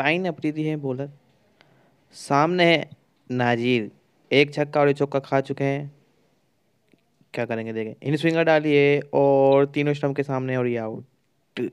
sign Apriti हैं bowler सामने है नाजीर एक छक्का और एक चौका खा चुके हैं क्या करेंगे देखें इन स्विंगर डालिए और तीनों स्टम्प के सामने और ये आउट